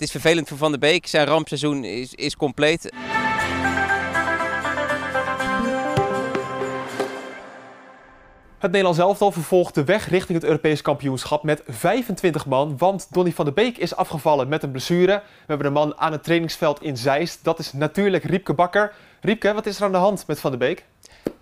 Het is vervelend voor Van der Beek. Zijn rampseizoen is, is compleet. Het Nederlands elftal vervolgt de weg richting het Europees kampioenschap met 25 man. Want Donny van der Beek is afgevallen met een blessure. We hebben een man aan het trainingsveld in Zeist. Dat is natuurlijk Riepke Bakker. Riepke, wat is er aan de hand met Van der Beek?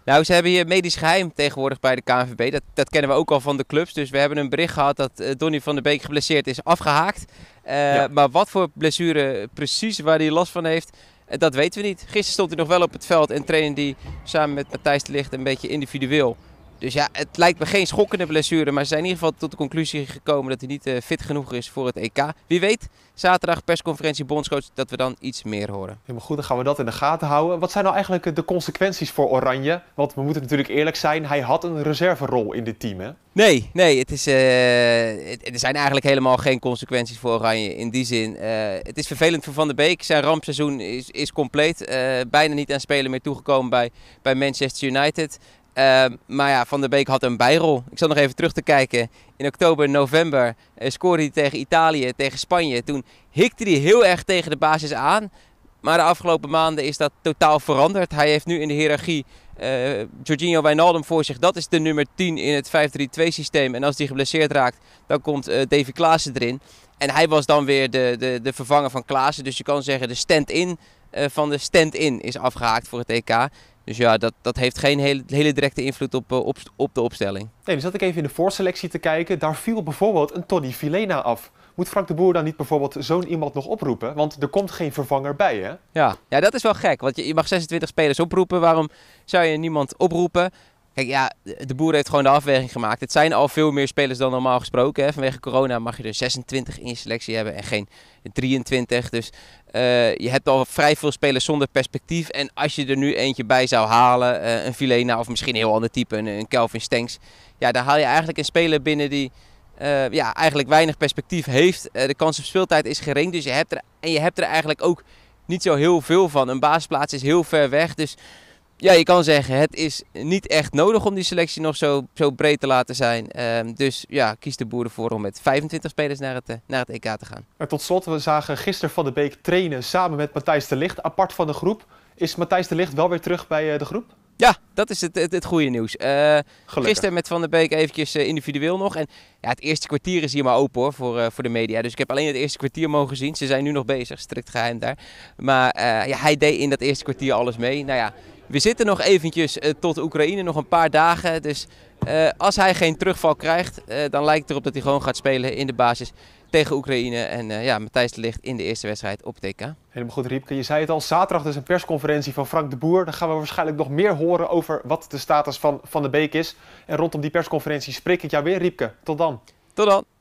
Nou, ze hebben hier medisch geheim tegenwoordig bij de KNVB. Dat, dat kennen we ook al van de clubs. Dus we hebben een bericht gehad dat eh, Donny van der Beek geblesseerd is afgehaakt. Eh, maar wat voor blessure precies, waar hij last van heeft, eh, dat weten we niet. Gisteren stond hij nog wel op het veld en trainde hij samen met Matthijs de Ligt een beetje individueel. Dus ja, het lijkt me geen schokkende blessure. Maar ze zijn in ieder geval tot de conclusie gekomen dat hij niet eh, fit genoeg is voor het EK. Wie weet, zaterdag persconferentie bondscoach, dat we dan iets meer horen. Helemaal goed, dan gaan we dat in de gaten houden. Wat zijn nou eigenlijk eh, de consequenties voor Oranje? Want we moeten natuurlijk eerlijk zijn, hij had een reserverol in dit team hè? Nee, nee het is, eh, er zijn eigenlijk helemaal geen consequenties voor Oranje in die zin. het is vervelend voor Van der Beek. Zijn rampseizoen is, is compleet. bijna niet aan spelen meer toegekomen bij, bij Manchester United. Ehm, maar ja, Van der Beek had een bijrol. Ik zat nog even terug te kijken. In oktober, november uh, scoorde hij tegen Italië, tegen Spanje. Toen hikte hij heel erg tegen de basis aan. Maar de afgelopen maanden is dat totaal veranderd. Hij heeft nu in de hiërarchie uh, Jorginho Wijnaldum voor zich. Dat is de nummer 10 in het 5-3-2 systeem. En als die geblesseerd raakt, dan komt uh, Davy Klaassen erin. En hij was dan weer de, de, de vervanger van Klaassen. Dus je kan zeggen de stand-in van de stand-in is afgehaakt voor het EK. Dus ja, dat, dat heeft geen hele, hele directe invloed op, eh, op, op de opstelling. Nee, dus zat ik even in de voorselectie te kijken. Daar viel bijvoorbeeld een Tony Filena af. Moet Frank de Boer dan niet bijvoorbeeld zo'n iemand nog oproepen? Want er komt geen vervanger bij, hè? Ja, ja dat is wel gek. Want je, je mag 26 spelers oproepen. Waarom zou je niemand oproepen? Kijk, ja, de boer heeft gewoon de afweging gemaakt. Het zijn al veel meer spelers dan normaal gesproken. Hè. Vanwege corona mag je er 26 in je selectie hebben en geen 23. Dus eh, je hebt al vrij veel spelers zonder perspectief. En als je er nu eentje bij zou halen, eh, een Vilena of misschien een heel ander type, een, Kelvin Stenks. Ja, daar haal je eigenlijk een speler binnen die eh, ja, eigenlijk weinig perspectief heeft. de kans op speeltijd is gering, dus je hebt er, en je hebt er eigenlijk ook niet zo heel veel van. Een basisplaats is heel ver weg, dus ja, je kan zeggen, het is niet echt nodig om die selectie nog zo, zo breed te laten zijn. Ehm, dus ja, kies de boeren voor om met 25 spelers naar het, eh, naar het EK te gaan. En tot slot, we zagen gisteren Van de Beek trainen samen met Matthijs de Licht, apart van de groep. Is Matthijs de Licht wel weer terug bij eh, de groep? Ja, dat is het, het, het goede nieuws. Uh, gisteren met Van der Beek eventjes individueel nog. En ja, het eerste kwartier is hier maar open hoor, voor, voor de media. Dus ik heb alleen het eerste kwartier mogen zien. Ze zijn nu nog bezig, strikt geheim daar. Maar ja, hij deed in dat eerste kwartier alles mee. Nou ja, we zitten nog eventjes eh, tot Oekraïne, nog een paar dagen. Dus eh, als hij geen terugval krijgt, eh, dan lijkt het erop dat hij gewoon gaat spelen in de basis tegen Oekraïne. En uh, ja, Matthijs de Ligt in de eerste wedstrijd op TK. Helemaal goed, Riepke. Je zei het al, zaterdag dus een persconferentie van Frank de Boer. Dan gaan we waarschijnlijk nog meer horen over wat de status van Van de Beek is. En rondom die persconferentie spreek ik jou weer, Riepke. Tot dan. Tot dan.